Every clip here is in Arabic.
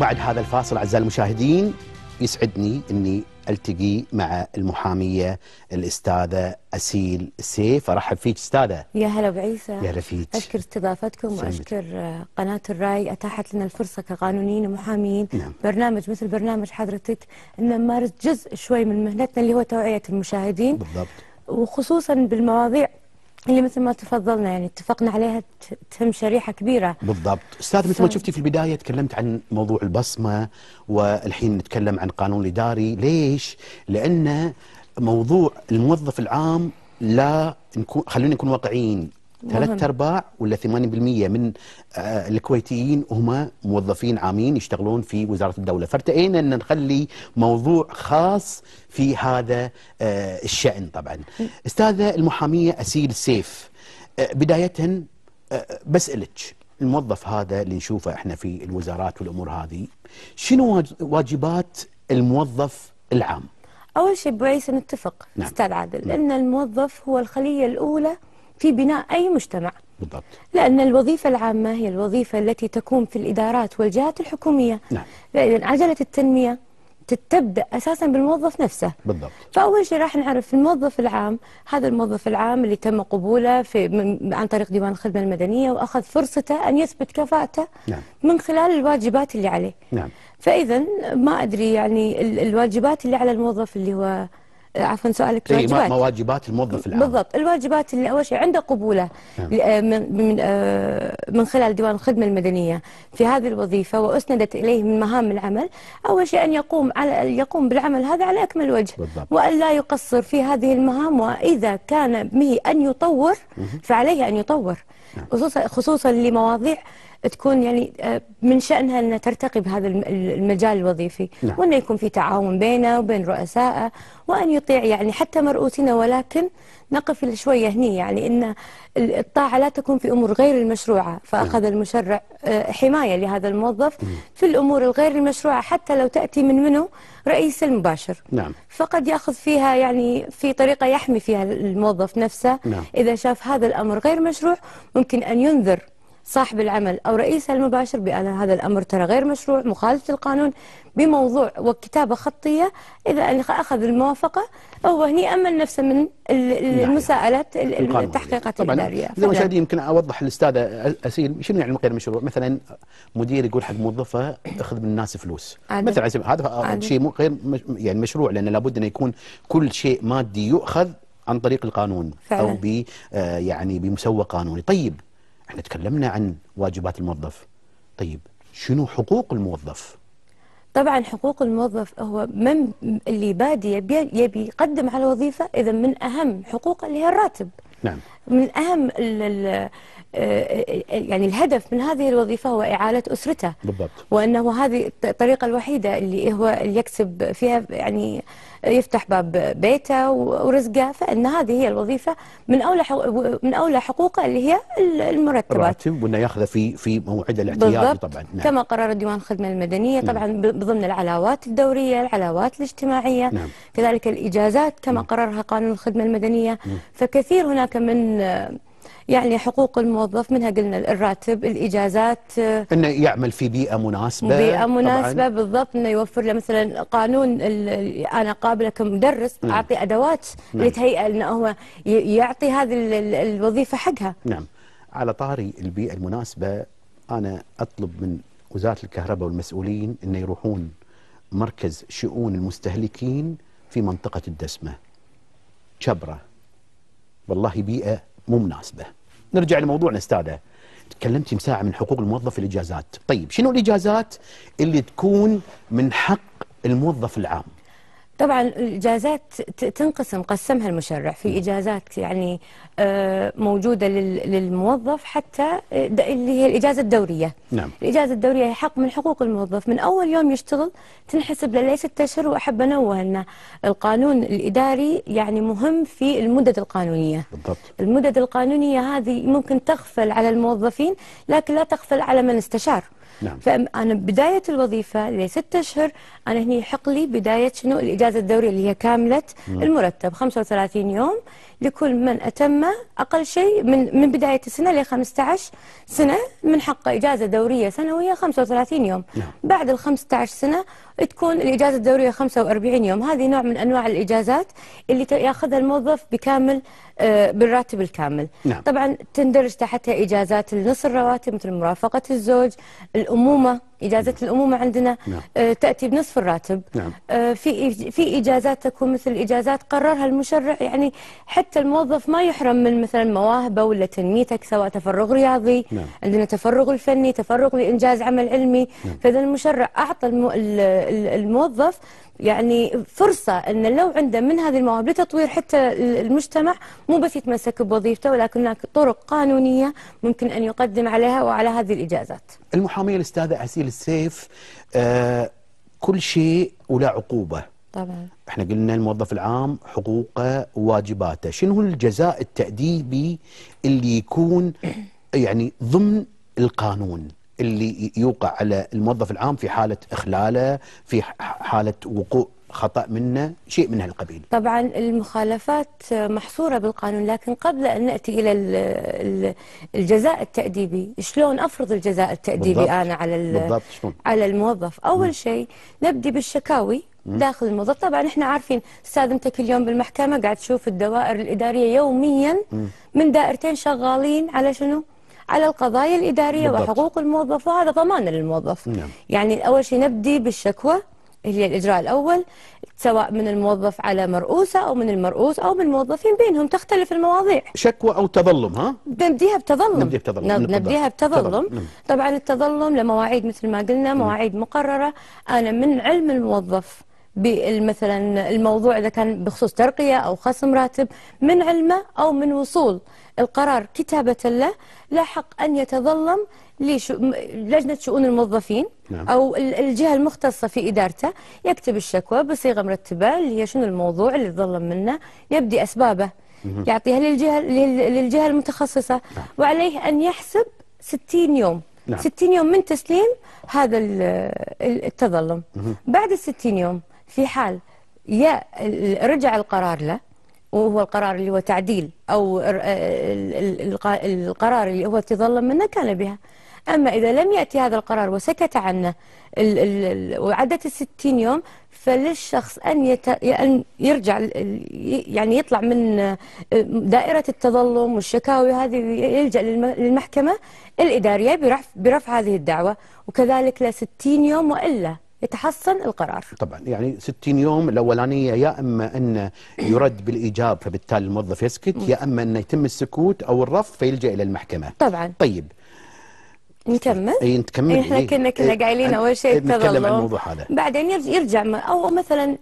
بعد هذا الفاصل اعزائي المشاهدين يسعدني اني التقي مع المحاميه الاستاذه اسيل سيف ارحب فيك استاذه يا هلا بعيسى يا هلا فيك اشكر استضافتكم واشكر آه، قناه الراي اتاحت لنا الفرصه كقانونيين ومحاميين نعم. برنامج مثل برنامج حضرتك ان نمارس جزء شوي من مهنتنا اللي هو توعيه المشاهدين بالضبط وخصوصا بالمواضيع اللي مثل ما تفضلنا يعني اتفقنا عليها تهم شريحه كبيره بالضبط استاذ مثل ما شفتي في البدايه تكلمت عن موضوع البصمه والحين نتكلم عن قانون اداري ليش لان موضوع الموظف العام لا نكون خلينا نكون واقعيين ثلاث ارباع ولا 80% من آه، الكويتيين هم موظفين عامين يشتغلون في وزاره الدوله، فارتئينا ان نخلي موضوع خاص في هذا آه، الشان طبعا. استاذه المحاميه اسيل سيف آه، بدايه بسالك الموظف هذا اللي نشوفه احنا في الوزارات والامور هذه شنو واجبات الموظف العام؟ اول شيء بويس نتفق نعم. استاذ عادل نعم. ان الموظف هو الخليه الاولى في بناء أي مجتمع بالضبط لأن الوظيفة العامة هي الوظيفة التي تكون في الإدارات والجهات الحكومية نعم فإذا عجلة التنمية تبدا اساسا بالموظف نفسه بالضبط فاول شيء راح نعرف الموظف العام هذا الموظف العام اللي تم قبوله في من عن طريق ديوان الخدمه المدنيه واخذ فرصته ان يثبت كفاءته نعم. من خلال الواجبات اللي عليه نعم فاذا ما ادري يعني الواجبات اللي على الموظف اللي هو آه، عفوا سؤالك إيه واجبات ما واجبات الموظف العام بالضبط الواجبات اللي اول شيء عنده قبوله نعم. آه، من من آه، من خلال ديوان الخدمه المدنيه في هذه الوظيفه واسندت اليه من مهام العمل اول شيء ان يقوم على يقوم بالعمل هذا على اكمل وجه بالضبط. وان لا يقصر في هذه المهام واذا كان به ان يطور فعليه ان يطور نعم. خصوصا خصوصا لمواضيع تكون يعني آه، من شأنها أنها ترتقي بهذا المجال الوظيفي نعم. وأن يكون في تعاون بينه وبين رؤسائه وأن يطيع يعني حتى مرؤوسنا ولكن نقف شوية هني يعني أن الطاعة لا تكون في أمور غير المشروعة فأخذ نعم. المشرع آه، حماية لهذا الموظف في الأمور الغير المشروعة حتى لو تأتي من منه رئيس المباشر نعم. فقد يأخذ فيها يعني في طريقة يحمي فيها الموظف نفسه نعم. إذا شاف هذا الأمر غير مشروع ممكن أن ينذر صاحب العمل أو رئيسها المباشر بأن هذا الأمر ترى غير مشروع مخالف للقانون بموضوع وكتابة خطية إذا أن أخذ الموافقة هو هني أمن نفسه من المساءلات يعني. التحقيقات الإدارية طبعا مشاهدي يمكن أوضح للأستاذة أسيل شنو يعني غير مشروع مثلا مدير يقول حق موظفه اخذ من الناس فلوس مثلا هذا شيء غير يعني مشروع لأن لابد أن يكون كل شيء مادي يؤخذ عن طريق القانون فعلا. او ب آه، يعني بمسوى قانوني طيب احنا تكلمنا عن واجبات الموظف طيب شنو حقوق الموظف طبعا حقوق الموظف هو من اللي بادي يبي, يقدم على وظيفه اذا من اهم حقوقه اللي هي الراتب نعم من أهم ال ال آه، آه، آه، يعني الهدف من هذه الوظيفة هو إعالة أسرته بالضبط وأنه هذه الطريقة الوحيدة اللي هو اللي يكسب فيها يعني يفتح باب بيته ورزقه فان هذه هي الوظيفه من اولى من اولى حقوقه اللي هي المرتبات الراتب وانه ياخذه في في موعد الاعتيادي طبعا نعم. كما قرر ديوان الخدمه المدنيه نعم. طبعا نعم. بضمن العلاوات الدوريه العلاوات الاجتماعيه نعم. كذلك الاجازات كما نعم. قررها قانون الخدمه المدنيه نعم. فكثير هناك من من يعني حقوق الموظف منها قلنا الراتب الاجازات انه يعمل في بيئه مناسبه بيئه مناسبه طبعاً. بالضبط انه يوفر له مثلا قانون انا قابله كمدرس نعم. اعطي ادوات نعم. لتهيئه انه هو يعطي هذه الوظيفه حقها نعم على طاري البيئه المناسبه انا اطلب من وزاره الكهرباء والمسؤولين انه يروحون مركز شؤون المستهلكين في منطقه الدسمه شبره والله بيئه مو مناسبه نرجع لموضوعنا استاذه تكلمت مساعة من حقوق الموظف الاجازات طيب شنو الاجازات اللي تكون من حق الموظف العام طبعا الاجازات تنقسم قسمها المشرع في اجازات يعني آه، موجوده للموظف حتى آه، اللي هي الاجازه الدوريه. نعم. الاجازه الدوريه هي حق من حقوق الموظف من اول يوم يشتغل تنحسب له ست اشهر واحب انوه ان القانون الاداري يعني مهم في المدد القانونيه. بالضبط. المدد القانونيه هذه ممكن تغفل على الموظفين لكن لا تغفل على من استشار. نعم فانا بدايه الوظيفه لست اشهر انا هني يحق لي بدايه شنو الاجازه الدوريه اللي هي كامله المرتب 35 يوم لكل من أتم أقل شيء من من بداية السنة ل 15 سنة من حقه إجازة دورية سنوية 35 يوم نعم. بعد ال 15 سنة تكون الإجازة الدورية 45 يوم هذه نوع من أنواع الإجازات اللي ياخذها الموظف بكامل آه، بالراتب الكامل نعم. طبعا تندرج تحتها إجازات النص الرواتب مثل مرافقة الزوج الأمومة إجازة نعم. الأمومة عندنا نعم. آه، تأتي بنصف الراتب نعم. آه، في في إجازات تكون مثل إجازات قررها المشرع يعني حتى الموظف ما يحرم من مثلا مواهبه ولا تنميتك سواء تفرغ رياضي نعم. عندنا تفرغ الفني تفرغ لإنجاز عمل علمي نعم. فإذا المشرع أعطى الموظف يعني فرصة أن لو عنده من هذه المواهب لتطوير حتى المجتمع مو بس يتمسك بوظيفته ولكن هناك طرق قانونية ممكن أن يقدم عليها وعلى هذه الإجازات المحامية الأستاذة عسيل السيف آه كل شيء ولا عقوبة طبعا احنا قلنا الموظف العام حقوقه وواجباته شنو الجزاء التأديبي اللي يكون يعني ضمن القانون اللي يوقع على الموظف العام في حاله اخلاله في حاله وقوع خطا منه شيء من هالقبيل طبعا المخالفات محصوره بالقانون لكن قبل ان ناتي الى الجزاء التاديبي شلون افرض الجزاء التاديبي بالضبط. انا على على الموظف اول شيء نبدي بالشكاوي داخل الموظف طبعا احنا عارفين استاذ انت كل يوم بالمحكمه قاعد تشوف الدوائر الاداريه يوميا من دائرتين شغالين على شنو على القضايا الإدارية بالضبط. وحقوق الموظف وهذا ضمان للموظف نعم. يعني أول شيء نبدي بالشكوى اللي هي الإجراء الأول سواء من الموظف على مرؤوسة أو من المرؤوس أو من الموظفين بينهم تختلف المواضيع شكوى أو تظلم ها؟ نبديها بتظلم نبديها بتظلم نبديها بتظلم تظلم. نعم. طبعا التظلم لمواعيد مثل ما قلنا نعم. مواعيد مقررة أنا من علم الموظف مثلا الموضوع اذا كان بخصوص ترقيه او خصم راتب من علمه او من وصول القرار كتابه له لاحق ان يتظلم لجنه شؤون الموظفين نعم. او الجهه المختصه في ادارته يكتب الشكوى بصيغه مرتبه اللي هي شنو الموضوع اللي تظلم منه يبدي اسبابه مم. يعطيها للجهه للجهه المتخصصه نعم. وعليه ان يحسب 60 يوم نعم. 60 يوم من تسليم هذا التظلم مم. بعد ال 60 يوم في حال يا رجع القرار له وهو القرار اللي هو تعديل او آه، القرار اللي هو تظلم منه كان بها اما اذا لم ياتي هذا القرار وسكت عنه وعدت 60 يوم فللشخص ان يت... ان يرجع يعني يطلع من آه، دائره التظلم والشكاوي هذه يلجا للمحكمه الاداريه برفع هذه الدعوه وكذلك ل 60 يوم والا يتحسن القرار طبعا يعني 60 يوم الاولانيه يا اما ان يرد بالايجاب فبالتالي الموظف يسكت يا اما انه يتم السكوت او الرفض فيلجا الى المحكمه طبعا طيب نكمل اي نكمل احنا كنا كنا قايلين اول شيء نتكلم عن الموضوع هذا بعدين يرجع او مثلا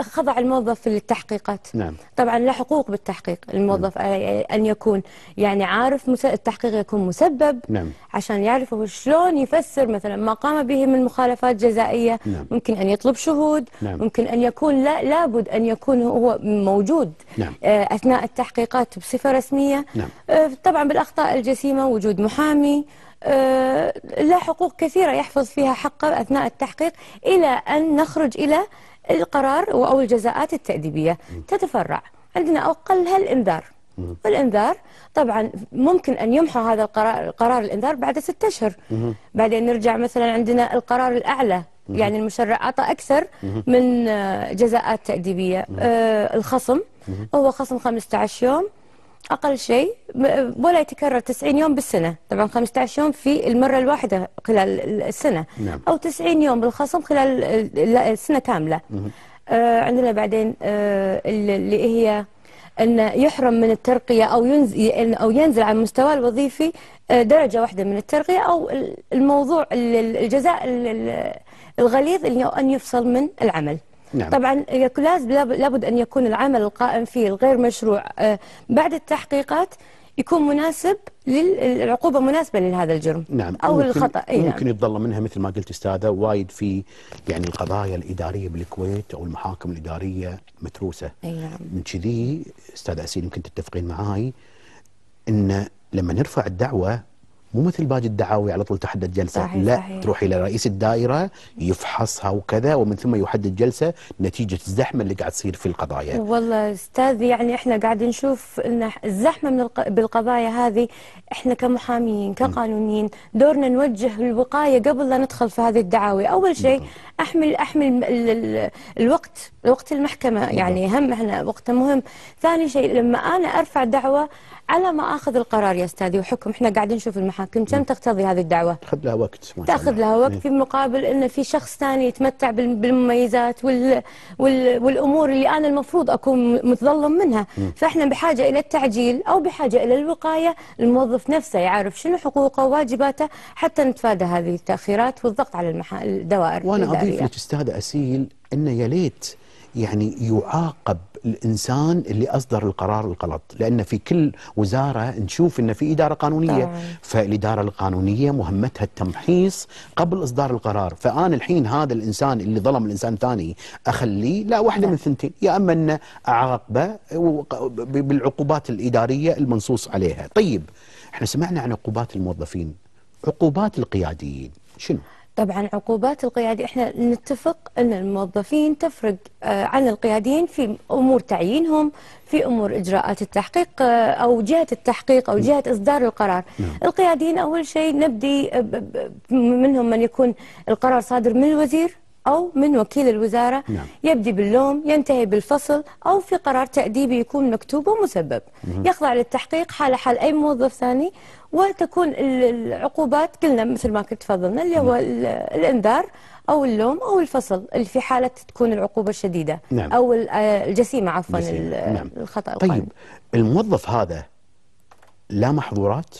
خضع الموظف للتحقيقات نعم طبعا له حقوق بالتحقيق الموظف نعم. ان يكون يعني عارف التحقيق يكون مسبب نعم عشان يعرف هو شلون يفسر مثلا ما قام به من مخالفات جزائيه نعم. ممكن ان يطلب شهود نعم. ممكن ان يكون لا لابد ان يكون هو موجود نعم. آه، اثناء التحقيقات بصفه رسميه نعم. آه، طبعا بالاخطاء الجسيمه وجود محامي آه، لا حقوق كثيرة يحفظ فيها حقه أثناء التحقيق إلى أن نخرج إلى القرار أو الجزاءات التأديبية تتفرع عندنا أقلها الإنذار والإنذار طبعا ممكن أن يمحو هذا القرار, القرار الإنذار بعد ستة أشهر بعدين نرجع مثلا عندنا القرار الأعلى يعني المشرع أعطى أكثر من آه، جزاءات تأديبية آه، الخصم هو خصم 15 يوم اقل شيء ولا يتكرر 90 يوم بالسنه، طبعا 15 يوم في المره الواحده خلال السنه نعم. او 90 يوم بالخصم خلال السنه كامله. آه عندنا بعدين آه اللي هي أن يحرم من الترقية أو ينزل, أو ينزل عن مستوى الوظيفي آه، درجة واحدة من الترقية أو الموضوع الجزاء الغليظ أن يفصل من العمل نعم. طبعا لابد أن يكون العمل القائم فيه الغير مشروع آه، بعد التحقيقات يكون مناسب للعقوبه مناسبه لهذا الجرم نعم او ممكن الخطا اي نعم. ممكن نعم. منها مثل ما قلت استاذه وايد في يعني القضايا الاداريه بالكويت او المحاكم الاداريه متروسه اي نعم من كذي استاذه اسيل يمكن تتفقين معاي ان لما نرفع الدعوه مو مثل باقي الدعاوي على طول تحدد جلسه صحيح لا صحيح. تروح الى رئيس الدائره يفحصها وكذا ومن ثم يحدد جلسه نتيجه الزحمه اللي قاعد تصير في القضايا والله استاذ يعني احنا قاعد نشوف ان الزحمه من الق... بالقضايا هذه احنا كمحامين كقانونيين دورنا نوجه الوقايه قبل لا ندخل في هذه الدعاوي اول شيء احمل احمل ال... ال... الوقت وقت المحكمه يعني هم احنا وقته مهم ثاني شيء لما انا ارفع دعوه على ما اخذ القرار يا استاذي وحكم احنا قاعدين نشوف المحاكم كم تقتضي هذه الدعوه؟ تاخذ لها وقت ما تاخذ لها وقت إيه. في مقابل انه في شخص ثاني يتمتع بالمميزات وال... وال... والامور اللي انا المفروض اكون متظلم منها، م. فاحنا بحاجه الى التعجيل او بحاجه الى الوقايه، الموظف نفسه يعرف شنو حقوقه وواجباته حتى نتفادى هذه التاخيرات والضغط على المح... الدوائر وانا اضيف لك استاذه اسيل انه يا ليت يعني يعاقب الانسان اللي اصدر القرار الغلط لان في كل وزاره نشوف ان في اداره قانونيه طبعا. فالاداره القانونيه مهمتها التمحيص قبل اصدار القرار فانا الحين هذا الانسان اللي ظلم الانسان الثاني اخليه لا واحده من نعم. ثنتين يا اما ان اعاقبه بالعقوبات الاداريه المنصوص عليها طيب احنا سمعنا عن عقوبات الموظفين عقوبات القياديين شنو طبعا عقوبات القيادي احنا نتفق ان الموظفين تفرق آه، عن القياديين في امور تعيينهم في امور اجراءات التحقيق آه، او جهه التحقيق او نعم. جهه اصدار القرار نعم. القياديين اول شيء نبدي آه، منهم من يكون القرار صادر من الوزير أو من وكيل الوزارة نعم. يبدي باللوم ينتهي بالفصل أو في قرار تأديبي يكون مكتوب ومسبب نعم. يخضع للتحقيق حال حال أي موظف ثاني وتكون العقوبات قلنا مثل ما كنت تفضلنا اللي هو نعم. الانذار او اللوم او الفصل اللي في حاله تكون العقوبه الشديده نعم. او آه، الجسيمه عفوا نعم. الخطا طيب الموظف هذا لا محظورات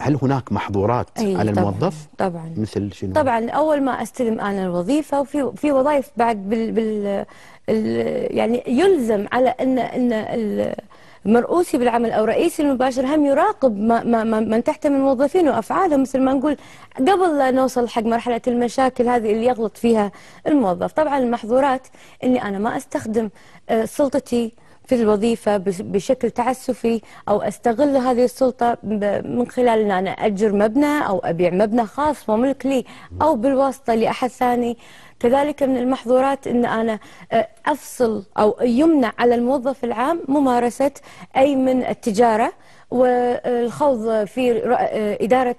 هل هناك محظورات أيه على طبعًا الموظف؟ طبعا مثل شنو؟ طبعا اول ما استلم انا الوظيفه وفي في وظائف بعد بال, بال يعني يلزم على ان ان مرؤوسي بالعمل أو رئيسي المباشر هم يراقب ما ما ما من تحته من موظفين وأفعالهم مثل ما نقول قبل لا نوصل حق مرحلة المشاكل هذه اللي يغلط فيها الموظف طبعا المحظورات أني أنا ما أستخدم آه، سلطتي في الوظيفة بشكل تعسفي أو أستغل هذه السلطة من خلال أن أنا أجر مبنى أو أبيع مبنى خاص وملك لي أو بالواسطة لأحد ثاني كذلك من المحظورات أن أنا آه، أفصل أو يمنع على الموظف العام ممارسة أي من التجارة والخوض في آه، إدارة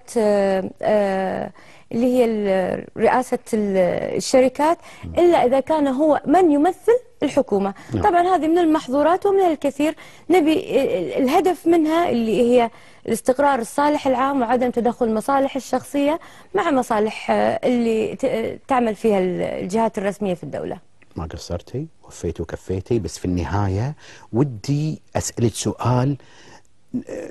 آه، اللي هي رئاسة الشركات إلا إذا كان هو من يمثل الحكومة نعم. طبعا هذه من المحظورات ومن الكثير نبي الهدف منها اللي هي الاستقرار الصالح العام وعدم تدخل المصالح الشخصية مع مصالح آه، اللي آه، تعمل فيها الجهات الرسمية في الدولة ما قصرتي وفيتي وكفيتي بس في النهاية ودي أسألك سؤال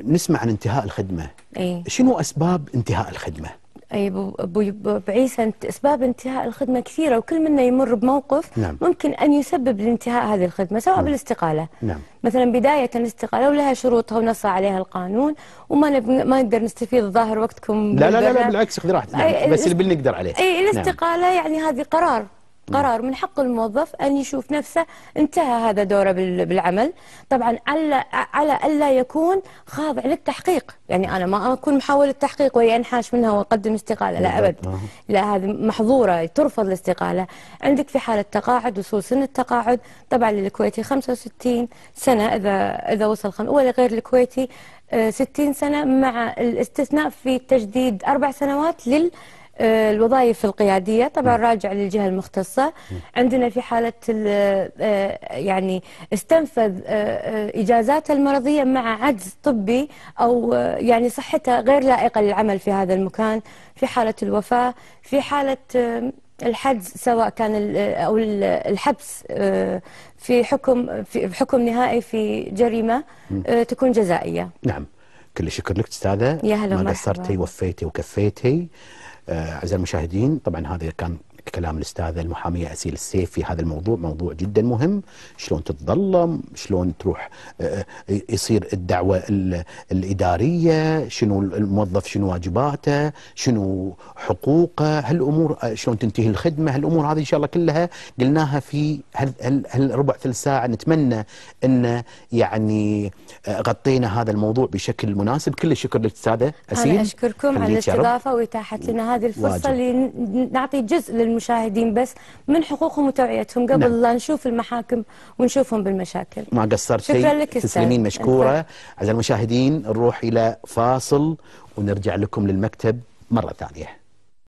نسمع عن انتهاء الخدمة أي. شنو أسباب انتهاء الخدمة؟ اي بعيسى اسباب انتهاء الخدمه كثيره وكل منا يمر بموقف نعم. ممكن ان يسبب لانتهاء هذه الخدمه سواء نعم. بالاستقاله نعم. مثلا بدايه الاستقاله ولها شروطها ونص عليها القانون وما نب... ما نقدر نستفيد الظاهر وقتكم لا لا, لا لا بالعكس خذ راحتك نعم. بس اللي بنقدر عليه اي الاستقاله نعم. يعني هذه قرار نعم. قرار من حق الموظف أن يشوف نفسه انتهى هذا دوره بالعمل طبعا على على ألا يكون خاضع للتحقيق يعني أنا ما أكون محاولة تحقيق وينحاش منها وأقدم استقالة لا أبد نعم. لا هذه محظورة ترفض الاستقالة عندك في حالة تقاعد وصول سن التقاعد طبعا للكويتي 65 سنة إذا إذا وصل خم... ولا غير الكويتي 60 آه، سنة مع الاستثناء في تجديد أربع سنوات لل آه، الوظائف القياديه طبعا نعم. راجع للجهه المختصه نعم. عندنا في حاله آه، آه، يعني استنفذ اجازاته المرضيه مع عجز طبي او يعني صحته غير لائقه للعمل في هذا المكان في حاله الوفاه في حاله الحجز سواء كان او الحبس في حكم في حكم نهائي في جريمه تكون جزائيه نعم كل شكر لك استاذه يا هلا ما قصرتي وفيتي وكفيتي آه، أعزائي المشاهدين طبعا هذا كان كلام الاستاذه المحاميه اسيل السيف في هذا الموضوع موضوع جدا مهم شلون تتظلم شلون تروح آه، آه، يصير الدعوه الاداريه شنو الموظف شنو واجباته شنو حقوقه هالامور آه، شلون تنتهي الخدمه هالامور هذه ان شاء الله كلها قلناها في هالربع ثلث ساعه نتمنى ان يعني غطينا هذا الموضوع بشكل مناسب كل الشكر للاستاذه اسيل انا اشكركم على الاستضافه واتاحت لنا هذه الفرصه اللي نعطي جزء للم المشاهدين بس من حقوقهم وتوعيتهم قبل نعم. لا نشوف المحاكم ونشوفهم بالمشاكل ما قصرت شكرا لك تسلمين مشكورة أعزائي المشاهدين نروح إلى فاصل ونرجع لكم للمكتب مرة ثانية